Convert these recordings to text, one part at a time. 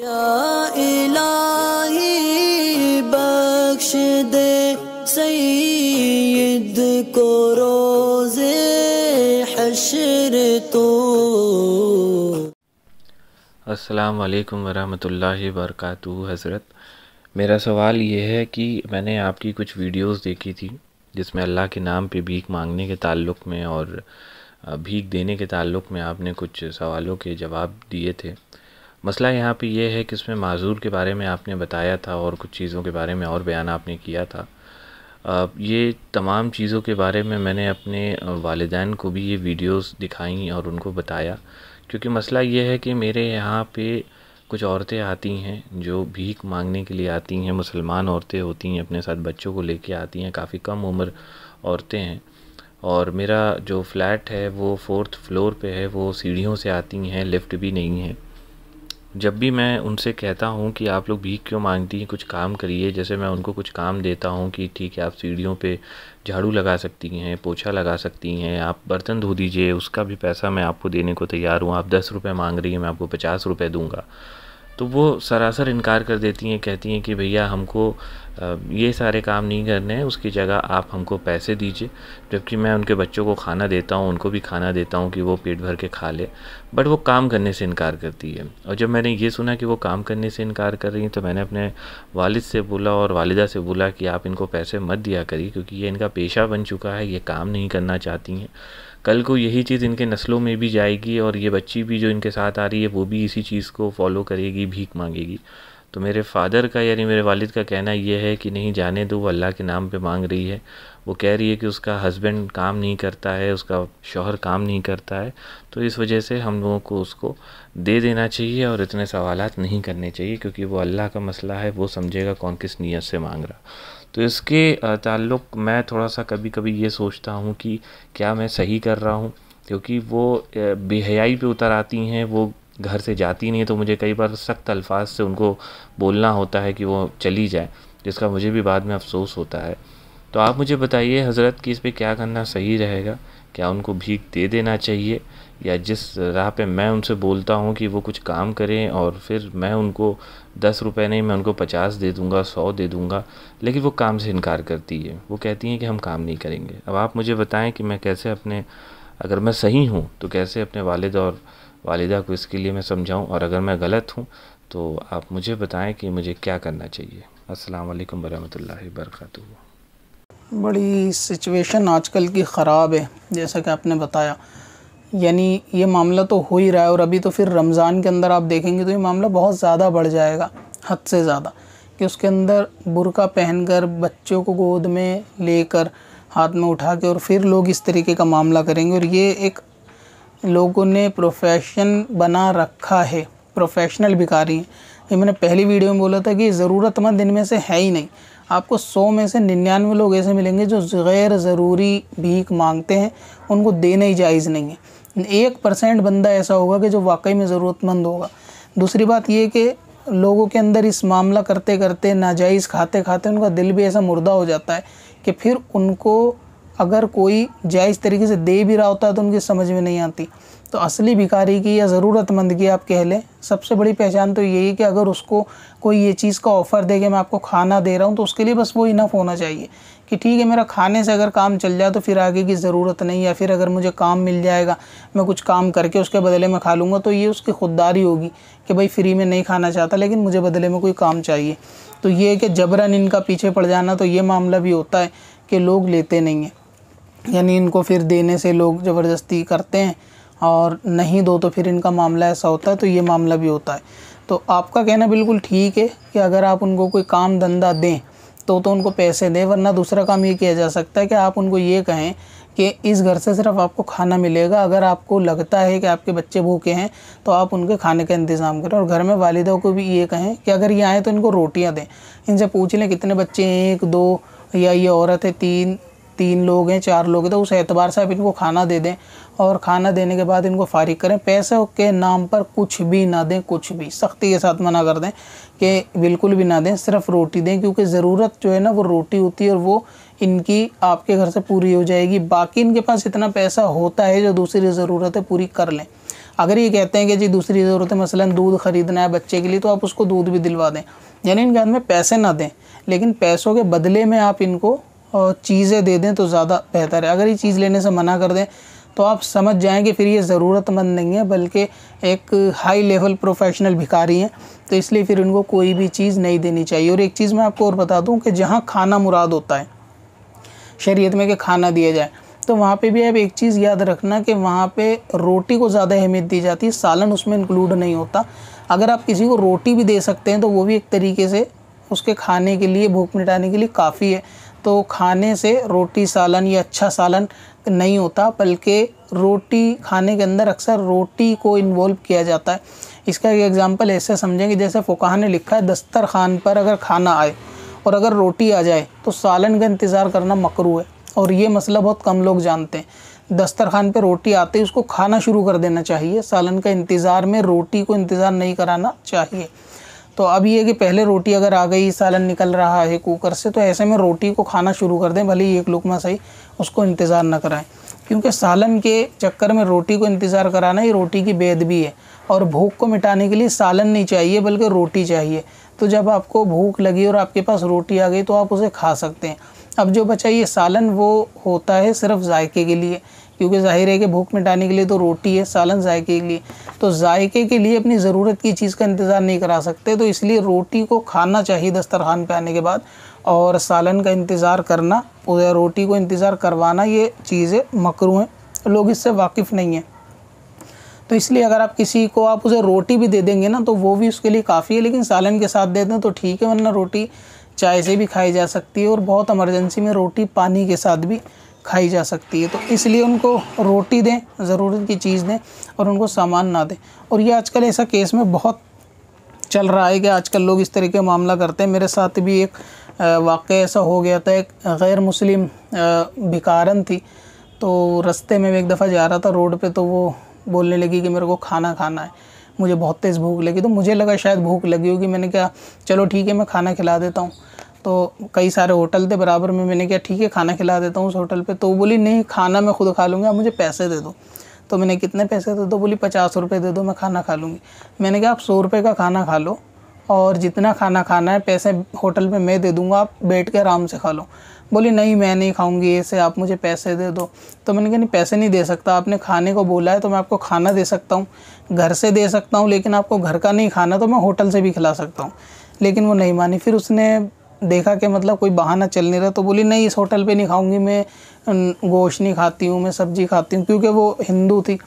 या इलाही बख्श दे सईद को तो। हज़रत मेरा सवाल ये है कि मैंने आपकी कुछ वीडियोस देखी थी जिसमें अल्लाह के नाम पे भीख मांगने के ताल्लुक़ में और भीख देने के ताल्लुक़ में आपने कुछ सवालों के जवाब दिए थे मसला यहाँ पे ये है कि इसमें माजूर के बारे में आपने बताया था और कुछ चीज़ों के बारे में और बयान आपने किया था ये तमाम चीज़ों के बारे में मैंने अपने वालदान को भी ये वीडियोस दिखाई और उनको बताया क्योंकि मसला ये है कि मेरे यहाँ पे कुछ औरतें आती हैं जो भीख मांगने के लिए आती हैं मुसलमान औरतें होती हैं अपने साथ बच्चों को लेके आती हैं काफ़ी कम उम्र औरतें हैं और मेरा जो फ्लैट है वो फोर्थ फ्लोर पे है वो सीढ़ियों से आती हैं लिफ्ट भी नहीं है जब भी मैं उनसे कहता हूँ कि आप लोग भीख क्यों मांगती हैं कुछ काम करिए जैसे मैं उनको कुछ काम देता हूँ कि ठीक है आप सीढ़ियों पे झाड़ू लगा सकती हैं पोछा लगा सकती हैं आप बर्तन धो दीजिए उसका भी पैसा मैं आपको देने को तैयार हूँ आप दस रुपये मांग रही हैं मैं आपको पचास रुपये दूँगा तो वो सरासर इनकार कर देती हैं कहती हैं कि भैया हमको ये सारे काम नहीं करने हैं उसकी जगह आप हमको पैसे दीजिए जबकि मैं उनके बच्चों को खाना देता हूँ उनको भी खाना देता हूँ कि वो पेट भर के खा ले बट वो काम करने से इनकार करती है और जब मैंने ये सुना कि वो काम करने से इनकार कर रही हैं तो मैंने अपने वालिद से बोला और वालिदा से बोला कि आप इनको पैसे मत दिया करिए क्योंकि ये इनका पेशा बन चुका है ये काम नहीं करना चाहती हैं कल को यही चीज़ इनके नस्लों में भी जाएगी और ये बच्ची भी जो इनके साथ आ रही है वो भी इसी चीज़ को फॉलो करेगी भीख मांगेगी तो मेरे फादर का यानी मेरे वालिद का कहना यह है कि नहीं जाने दो वो अल्लाह के नाम पे मांग रही है वो कह रही है कि उसका हस्बैंड काम नहीं करता है उसका शोहर काम नहीं करता है तो इस वजह से हम लोगों को उसको दे देना चाहिए और इतने सवाल नहीं करने चाहिए क्योंकि वो अल्लाह का मसला है वो समझेगा कौन किस नीयत से मांग रहा तो इसके ताल्लुक़ मैं थोड़ा सा कभी कभी ये सोचता हूँ कि क्या मैं सही कर रहा हूँ क्योंकि वो बेहयाई पे उतर आती हैं वो घर से जाती नहीं है तो मुझे कई बार सख्त अल्फाज से उनको बोलना होता है कि वो चली जाए जिसका मुझे भी बाद में अफसोस होता है तो आप मुझे बताइए हज़रत कि इस पर क्या करना सही रहेगा क्या उनको भीख दे देना चाहिए या जिस राह पे मैं उनसे बोलता हूँ कि वो कुछ काम करें और फिर मैं उनको दस रुपए नहीं मैं उनको पचास दे दूँगा सौ दे दूँगा लेकिन वो काम से इनकार करती है वो कहती हैं कि हम काम नहीं करेंगे अब आप मुझे बताएं कि मैं कैसे अपने अगर मैं सही हूँ तो कैसे अपने वालद और वालिदा को इसके लिए मैं समझाऊँ और अगर मैं गलत हूँ तो आप मुझे बताएं कि मुझे क्या करना चाहिए अस्सलाम वालेकुम वरहमतुल्लाहि वबरकातुहू बड़ी सिचुएशन आजकल की ख़राब है जैसा कि आपने बताया यानी ये मामला तो हो ही रहा है और अभी तो फिर रमज़ान के अंदर आप देखेंगे तो ये मामला बहुत ज़्यादा बढ़ जाएगा हद से ज़्यादा कि उसके अंदर बुरका पहनकर बच्चों को गोद में लेकर हाथ में उठा के और फिर लोग इस तरीके का मामला करेंगे और ये एक लोगों ने प्रोफेशन बना रखा है प्रोफेशनल भिखारी हैं ये मैंने पहली वीडियो में बोला था कि ज़रूरतमंद इनमें से है ही नहीं आपको सौ में से निन्यानवे लोग ऐसे मिलेंगे जो गैर ज़रूरी भीख मांगते हैं उनको देना ही जायज़ नहीं है एक परसेंट बंदा ऐसा होगा कि जो वाकई में ज़रूरतमंद होगा दूसरी बात ये कि लोगों के अंदर इस मामला करते करते नाजायज़ खाते खाते उनका दिल भी ऐसा मुर्दा हो जाता है कि फिर उनको अगर कोई जायज़ तरीके से दे भी रहा होता है तो उनकी समझ में नहीं आती तो असली भिखारी की या ज़रूरतमंद की आप कह लें सबसे बड़ी पहचान तो यही है कि अगर उसको कोई ये चीज़ का ऑफ़र दे के मैं आपको खाना दे रहा हूँ तो उसके लिए बस वो इनफ होना चाहिए कि ठीक है मेरा खाने से अगर काम चल जाए तो फिर आगे की ज़रूरत नहीं या फिर अगर मुझे काम मिल जाएगा मैं कुछ काम करके उसके बदले में खा लूँगा तो ये उसकी खुददारी होगी कि भाई फ्री में नहीं खाना चाहता लेकिन मुझे बदले में कोई काम चाहिए तो ये कि जबरन इनका पीछे पड़ जाना तो ये मामला भी होता है कि लोग लेते नहीं हैं यानी इनको फिर देने से लोग ज़बरदस्ती करते हैं और नहीं दो तो फिर इनका मामला ऐसा होता है तो ये मामला भी होता है तो आपका कहना बिल्कुल ठीक है कि अगर आप उनको कोई काम धंधा दें तो तो उनको पैसे दें वरना दूसरा काम ये किया जा सकता है कि आप उनको ये कहें कि इस घर से सिर्फ आपको खाना मिलेगा अगर आपको लगता है कि आपके बच्चे भूखे हैं तो आप उनके खाने का इंतज़ाम करें और घर में वालदा को भी ये कहें कि अगर ये आएँ तो इनको रोटियाँ दें इनसे पूछ लें कितने बच्चे हैं एक दो या ये औरत है तीन तीन लोग हैं चार लोग हैं तो उस एतबार से आप इनको खाना दे दें और खाना देने के बाद इनको फारिग करें पैसे के नाम पर कुछ भी ना दें कुछ भी सख्ती के साथ मना कर दें कि बिल्कुल भी ना दें सिर्फ रोटी दें क्योंकि ज़रूरत जो है ना वो रोटी होती है और वो इनकी आपके घर से पूरी हो जाएगी बाकी इनके पास इतना पैसा होता है जो दूसरी ज़रूरतें पूरी कर लें अगर ये कहते हैं कि जी दूसरी ज़रूरत है मसलन दूध ख़रीदना है बच्चे के लिए तो आप उसको दूध भी दिलवा दें यानी इनके हाथ में पैसे ना दें लेकिन पैसों के बदले में आप इनको चीज़ें दे दें तो ज़्यादा बेहतर है अगर ये चीज़ लेने से मना कर दें तो आप समझ जाएँ कि फिर ये ज़रूरतमंद नहीं है बल्कि एक हाई लेवल प्रोफेशनल भिखारी हैं तो इसलिए फिर उनको कोई भी चीज़ नहीं देनी चाहिए और एक चीज़ मैं आपको और बता दूँ कि जहाँ खाना मुराद होता है शरीयत में कि खाना दिया जाए तो वहाँ पे भी आप एक चीज़ याद रखना कि वहाँ पे रोटी को ज़्यादा अहमियत दी जाती है सालन उसमें इंक्लूड नहीं होता अगर आप किसी को रोटी भी दे सकते हैं तो वो भी एक तरीके से उसके खाने के लिए भूख मिटाने के लिए काफ़ी है तो खाने से रोटी सालन या अच्छा सालन नहीं होता बल्कि रोटी खाने के अंदर अक्सर रोटी को इन्वॉल्व किया जाता है इसका एक एग्ज़ाम्पल ऐसे समझें कि जैसे फ़ुकाहा ने लिखा है दस्तर खान पर अगर खाना आए और अगर रोटी आ जाए तो सालन का इंतज़ार करना मकरू है और ये मसला बहुत कम लोग जानते हैं दस्तरखान पर रोटी आते ही उसको खाना शुरू कर देना चाहिए सालन का इंतज़ार में रोटी को इंतज़ार नहीं कराना चाहिए तो अब ये कि पहले रोटी अगर आ गई सालन निकल रहा है कुकर से तो ऐसे में रोटी को खाना शुरू कर दें भले ही एक लुकमा सही उसको इंतज़ार ना कराएं क्योंकि सालन के चक्कर में रोटी को इंतज़ार कराना ही रोटी की बेद भी है और भूख को मिटाने के लिए सालन नहीं चाहिए बल्कि रोटी चाहिए तो जब आपको भूख लगी और आपके पास रोटी आ गई तो आप उसे खा सकते हैं अब जो बचा ये सालन वो होता है सिर्फ जायके के लिए क्योंकि जाहिर है कि भूख मिटाने के लिए तो रोटी है सालन जायके के लिए तो जायके के लिए अपनी ज़रूरत की चीज़ का इंतज़ार नहीं करा सकते तो इसलिए रोटी को खाना चाहिए दस्तरखान पे आने के बाद और सालन का इंतज़ार करना या रोटी को इंतज़ार करवाना ये चीज़ें मकरू हैं लोग इससे वाकिफ़ नहीं हैं तो इसलिए अगर आप किसी को आप उसे रोटी भी दे देंगे ना तो वो भी उसके लिए काफ़ी है लेकिन सालन के साथ दे दें तो ठीक है वरना रोटी चाय से भी खाई जा सकती है और बहुत इमरजेंसी में रोटी पानी के साथ भी खाई जा सकती है तो इसलिए उनको रोटी दें ज़रूरत की चीज़ दें और उनको सामान ना दें और ये आजकल ऐसा केस में बहुत चल रहा है कि आजकल लोग इस तरीके का मामला करते हैं मेरे साथ भी एक वाक़ ऐसा हो गया था एक गैर मुस्लिम भिकारन थी तो रस्ते में मैं एक दफ़ा जा रहा था रोड पे तो वो बोलने लगी कि मेरे को खाना खाना है मुझे बहुत तेज़ भूख लगी तो मुझे लगा शायद भूख लगी होगी मैंने कहा चलो ठीक है मैं खाना खिला देता हूँ तो कई सारे होटल थे बराबर में मैंने कहा ठीक है खाना खिला देता हूँ उस होटल पर तो बोली नहीं खाना मैं खुद खा लूँगी आप मुझे पैसे दे दो तो मैंने कितने पैसे दे दो बोली पचास रुपये दे दो मैं खाना खा लूँगी मैंने कहा आप सौ रुपये का खाना खा लो और जितना खाना खाना है पैसे होटल में मैं दे दूँगा आप बैठ के आराम से खा लो बोली नहीं मैं नहीं खाऊंगी ऐसे आप मुझे पैसे दे दो तो मैंने कहा नहीं पैसे नहीं दे सकता आपने खाने को बोला है तो मैं आपको खाना दे सकता हूँ घर से दे सकता हूँ लेकिन आपको घर का नहीं खाना तो मैं होटल से भी खिला सकता हूँ लेकिन वो नहीं मानी फिर उसने देखा कि मतलब कोई बहाना चल नहीं रहा तो बोली नहीं इस होटल पे नहीं खाऊंगी मैं गोश्त नहीं खाती हूँ मैं सब्ज़ी खाती हूँ क्योंकि वो हिंदू थी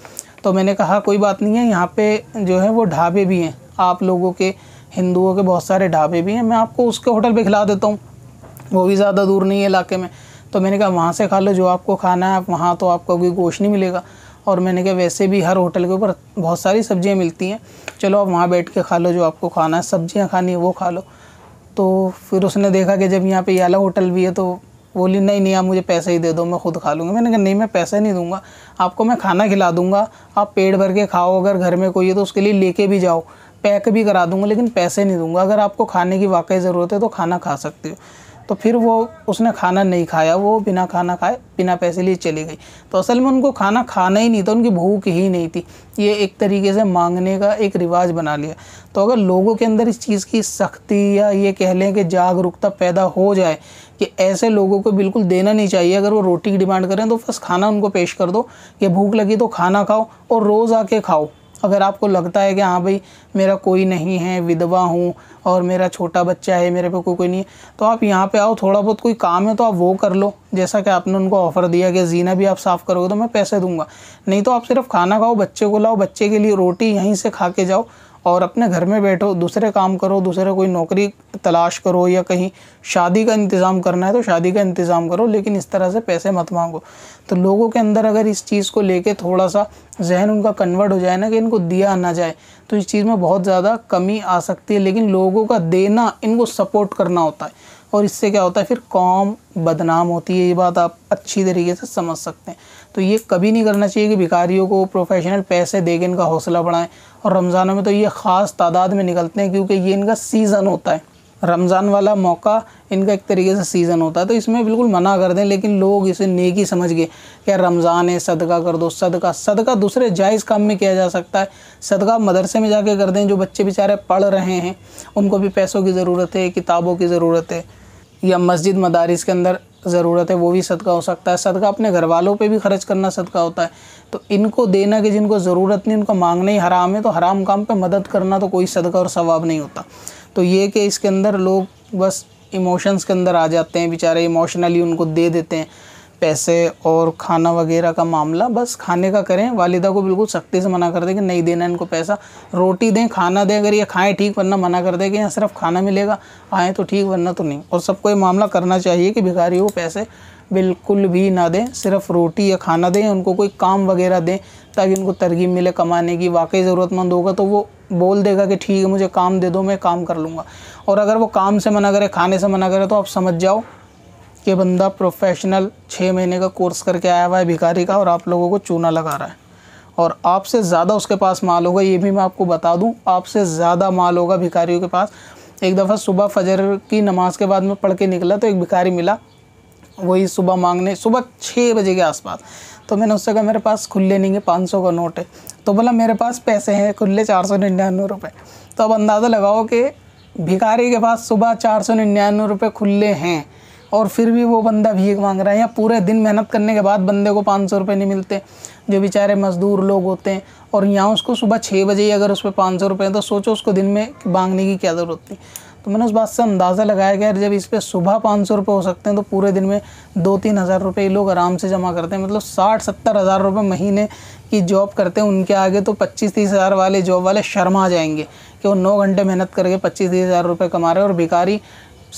तो मैंने कहा कोई बात नहीं है यहाँ पे जो है वो ढाबे भी हैं आप लोगों के हिंदुओं के बहुत सारे ढाबे भी हैं मैं आपको उसके होटल पर खिला देता हूँ वो भी ज़्यादा दूर नहीं है इलाके में तो मैंने कहा वहाँ से खा लो जो आपको खाना है आप वहाँ तो आपको कोई गोश्त नहीं मिलेगा और मैंने कहा वैसे भी हर होटल के ऊपर बहुत सारी सब्ज़ियाँ मिलती हैं चलो आप वहाँ बैठ के खा लो जो आपको खाना है सब्ज़ियाँ खानी है वो खा लो तो फिर उसने देखा कि जब यहाँ पे याला होटल भी है तो बोली नहीं नहीं आप मुझे पैसे ही दे दो मैं खुद खा लूँगी मैंने कहा नहीं मैं पैसे नहीं दूंगा आपको मैं खाना खिला दूंगा आप पेट भर के खाओ अगर घर में कोई है तो उसके लिए लेके भी जाओ पैक भी करा दूंगा लेकिन पैसे नहीं दूंगा अगर आपको खाने की वाकई ज़रूरत है तो खाना खा सकते हो तो फिर वो उसने खाना नहीं खाया वो बिना खाना खाए बिना पैसे लिए चली गई तो असल में उनको खाना खाना ही नहीं था उनकी भूख ही नहीं थी ये एक तरीके से मांगने का एक रिवाज बना लिया तो अगर लोगों के अंदर इस चीज़ की सख्ती या ये कह लें कि जागरूकता पैदा हो जाए कि ऐसे लोगों को बिल्कुल देना नहीं चाहिए अगर वो रोटी की डिमांड करें तो बस खाना उनको पेश कर दो या भूख लगी तो खाना खाओ और रोज़ आके खाओ अगर आपको लगता है कि हाँ भाई मेरा कोई नहीं है विधवा हूँ और मेरा छोटा बच्चा है मेरे पे कोई कोई नहीं है तो आप यहाँ पे आओ थोड़ा बहुत कोई काम है तो आप वो कर लो जैसा कि आपने उनको ऑफ़र दिया कि जीना भी आप साफ़ करोगे तो मैं पैसे दूंगा नहीं तो आप सिर्फ खाना खाओ बच्चे को लाओ बच्चे के लिए रोटी यहीं से खा के जाओ और अपने घर में बैठो दूसरे काम करो दूसरे कोई नौकरी तलाश करो या कहीं शादी का इंतज़ाम करना है तो शादी का इंतज़ाम करो लेकिन इस तरह से पैसे मत मांगो तो लोगों के अंदर अगर इस चीज़ को लेके थोड़ा सा जहन उनका कन्वर्ट हो जाए ना कि इनको दिया ना जाए तो इस चीज़ में बहुत ज़्यादा कमी आ सकती है लेकिन लोगों का देना इनको सपोर्ट करना होता है और इससे क्या होता है फिर कौम बदनाम होती है ये बात आप अच्छी तरीके से समझ सकते हैं तो ये कभी नहीं करना चाहिए कि भिखारियों को प्रोफेशनल पैसे दे के इनका हौसला बढ़ाएँ और रमज़ानों में तो ये ख़ास तादाद में निकलते हैं क्योंकि ये इनका सीज़न होता है रमज़ान वाला मौका इनका एक तरीके से सीज़न होता है तो इसमें बिल्कुल मना कर दें लेकिन लोग इसे नेकी समझ गए क्या रमज़ान है सदका कर दो सदका सदका दूसरे जायज़ काम में किया जा सकता है सदका मदरसे में जाके कर दें जो बच्चे बेचारे पढ़ रहे हैं उनको भी पैसों की ज़रूरत है किताबों की ज़रूरत है या मस्जिद मदारस के अंदर ज़रूरत है वो भी सदका हो सकता है सदका अपने घर वालों पर भी खर्च करना सदका होता है तो इनको देना कि जिनको ज़रूरत नहीं उनको मांगना ही हराम है तो हराम काम पर मदद करना तो कोई सदका और सवाब नहीं होता तो ये कि इसके अंदर लोग बस इमोशंस के अंदर आ जाते हैं बेचारे इमोशनली उनको दे देते हैं पैसे और खाना वगैरह का मामला बस खाने का करें वालिदा को बिल्कुल सख्ती से मना कर दें कि नहीं देना इनको पैसा रोटी दें खाना दें अगर ये खाएं ठीक वरना मना कर दें कि यहाँ सिर्फ खाना मिलेगा आएँ तो ठीक वरना तो नहीं और सबको ये मामला करना चाहिए कि भिखारी को पैसे बिल्कुल भी ना दें सिर्फ रोटी या खाना दें उनको कोई काम वगैरह दें ताकि उनको तरगीब मिले कमाने की वाकई ज़रूरतमंद होगा तो वो बोल देगा कि ठीक है मुझे काम दे दो मैं काम कर लूँगा और अगर वो काम से मना करे खाने से मना करे तो आप समझ जाओ कि बंदा प्रोफेशनल छः महीने का कोर्स करके आया हुआ है भिखारी का और आप लोगों को चूना लगा रहा है और आपसे ज़्यादा उसके पास माल होगा ये भी मैं आपको बता दूँ आपसे ज़्यादा माल होगा भिखारियों के पास एक दफ़ा सुबह फजर की नमाज़ के बाद मैं पढ़ के निकला तो एक भिखारी मिला वही सुबह मांगने सुबह छः बजे के आसपास तो मैंने उससे कहा मेरे पास खुले नहीं है पाँच सौ का नोट है तो बोला मेरे पास पैसे हैं खुले चार सौ निन्यानवे रुपये तो अब अंदाज़ा लगाओ कि भिखारी के पास सुबह चार सौ निन्यानवे रुपये खुले हैं और फिर भी वो बंदा भीख मांग रहा है या पूरे दिन मेहनत करने के बाद बंदे को पाँच सौ रुपये नहीं मिलते जो बेचारे मज़दूर लोग होते हैं और यहाँ उसको सुबह छः बजे ही अगर उस पर पाँच सौ रुपये तो सोचो उसको दिन में मांगने की क्या ज़रूरत थी तो मैंने उस बात से अंदाज़ा लगाया गया जब इस पर सुबह पाँच सौ रुपये हो सकते हैं तो पूरे दिन में दो तीन हज़ार रुपये ये लोग आराम से जमा करते हैं मतलब साठ सत्तर हज़ार रुपये महीने की जॉब करते हैं उनके आगे तो पच्चीस तीस हज़ार वाले जॉब वाले शर्मा जाएंगे कि वो नौ घंटे मेहनत करके पच्चीस तीस हज़ार रुपये कमा रहे हैं और भिकारी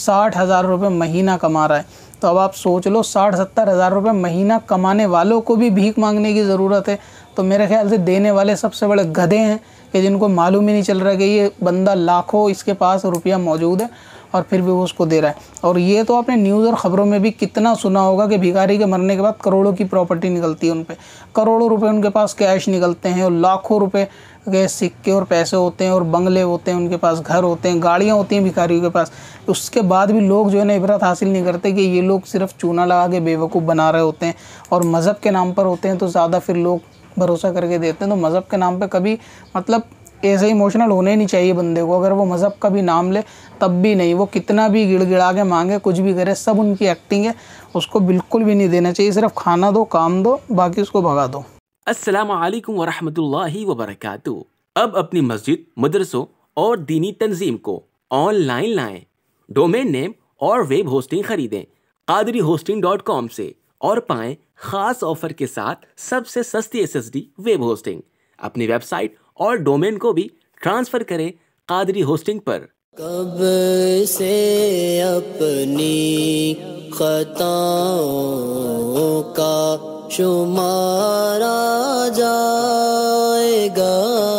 साठ हज़ार रुपये महीना कमा रहा है तो अब आप सोच लो साठ सत्तर हज़ार रुपये महीना कमाने वालों को भी भीख मांगने की ज़रूरत है तो मेरे ख्याल से देने वाले सबसे बड़े गधे हैं कि जिनको मालूम ही नहीं चल रहा कि ये बंदा लाखों इसके पास रुपया मौजूद है और फिर भी वो उसको दे रहा है और ये तो आपने न्यूज़ और ख़बरों में भी कितना सुना होगा कि भिखारी के मरने के बाद करोड़ों की प्रॉपर्टी निकलती है उन पर करोड़ों रुपये उनके पास कैश निकलते हैं और लाखों रुपये के सिक्के और पैसे होते हैं और बंगले होते हैं उनके पास घर होते हैं गाड़ियाँ होती हैं भिखारियों के पास उसके बाद भी लोग जो है ना इबरत हासिल नहीं करते कि ये लोग सिर्फ चूना लगा के बेवकूफ़ बना रहे होते हैं और मज़हब के नाम पर होते हैं तो ज़्यादा फिर लोग भरोसा करके देते हैं तो मज़हब के नाम पर कभी मतलब ऐसे इमोशनल होने ही नहीं चाहिए बंदे को अगर वो मज़हब का भी नाम ले तब भी नहीं वो कितना भी गिड़गिड़ा के मांगे कुछ भी करे सब उनकी एक्टिंग है उसको बिल्कुल भी नहीं देना चाहिए सिर्फ खाना दो काम दो बाकी उसको भगा दो असलकम वरहमल वबरक अब अपनी मस्जिद मदरसों और दीनी तंजीम को ऑनलाइन लाएं डोमेन नेम और वेब होस्टिंग खरीदें कादरी होस्टिंग डॉट कॉम से और पाएं खास ऑफर के साथ सबसे सस्ती S S D web hosting अपनी वेबसाइट और डोमेन को भी ट्रांसफ़र करें कादरी होस्टिंग पर कब से अपनी खताओं का शुमारा जाएगा